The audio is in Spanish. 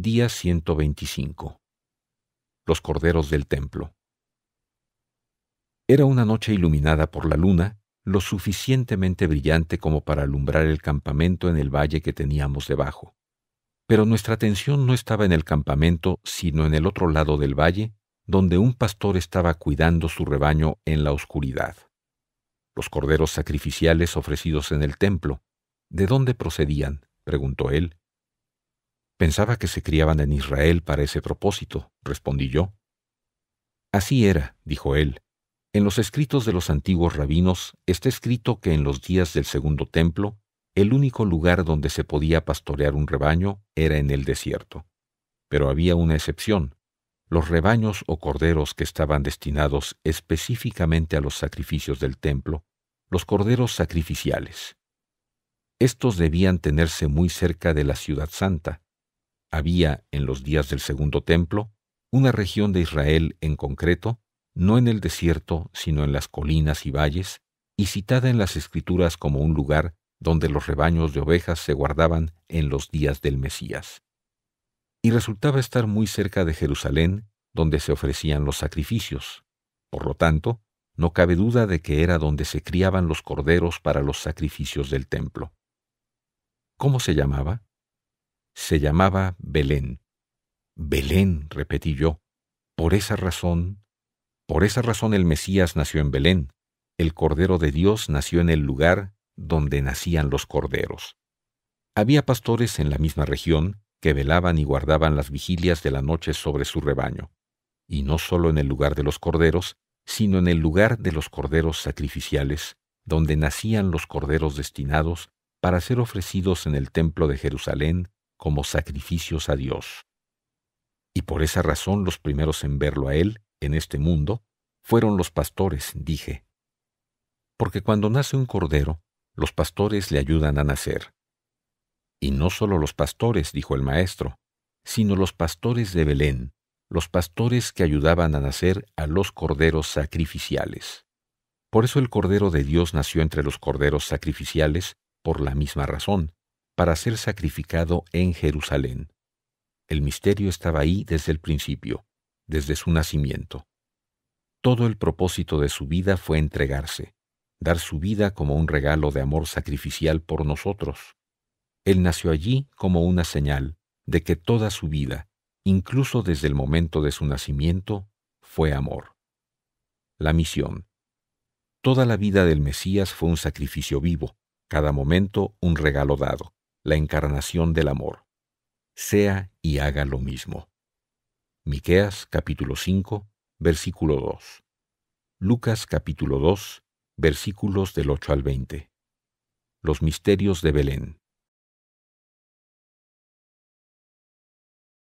Día 125. Los corderos del templo. Era una noche iluminada por la luna, lo suficientemente brillante como para alumbrar el campamento en el valle que teníamos debajo. Pero nuestra atención no estaba en el campamento, sino en el otro lado del valle, donde un pastor estaba cuidando su rebaño en la oscuridad. Los corderos sacrificiales ofrecidos en el templo, ¿de dónde procedían? preguntó él Pensaba que se criaban en Israel para ese propósito, respondí yo. Así era, dijo él. En los escritos de los antiguos rabinos está escrito que en los días del segundo templo, el único lugar donde se podía pastorear un rebaño era en el desierto. Pero había una excepción. Los rebaños o corderos que estaban destinados específicamente a los sacrificios del templo, los corderos sacrificiales. Estos debían tenerse muy cerca de la ciudad santa, había en los días del segundo templo una región de Israel en concreto, no en el desierto, sino en las colinas y valles, y citada en las escrituras como un lugar donde los rebaños de ovejas se guardaban en los días del Mesías. Y resultaba estar muy cerca de Jerusalén, donde se ofrecían los sacrificios. Por lo tanto, no cabe duda de que era donde se criaban los corderos para los sacrificios del templo. ¿Cómo se llamaba? se llamaba Belén. Belén, repetí yo. Por esa razón, por esa razón el Mesías nació en Belén, el Cordero de Dios nació en el lugar donde nacían los corderos. Había pastores en la misma región que velaban y guardaban las vigilias de la noche sobre su rebaño, y no solo en el lugar de los corderos, sino en el lugar de los corderos sacrificiales, donde nacían los corderos destinados para ser ofrecidos en el templo de Jerusalén como sacrificios a Dios. Y por esa razón los primeros en verlo a Él, en este mundo, fueron los pastores, dije. Porque cuando nace un cordero, los pastores le ayudan a nacer. Y no solo los pastores, dijo el maestro, sino los pastores de Belén, los pastores que ayudaban a nacer a los corderos sacrificiales. Por eso el Cordero de Dios nació entre los corderos sacrificiales por la misma razón, para ser sacrificado en Jerusalén. El misterio estaba ahí desde el principio, desde su nacimiento. Todo el propósito de su vida fue entregarse, dar su vida como un regalo de amor sacrificial por nosotros. Él nació allí como una señal de que toda su vida, incluso desde el momento de su nacimiento, fue amor. La misión. Toda la vida del Mesías fue un sacrificio vivo, cada momento un regalo dado la encarnación del amor. Sea y haga lo mismo. Miqueas capítulo 5, versículo 2. Lucas capítulo 2, versículos del 8 al 20. Los misterios de Belén.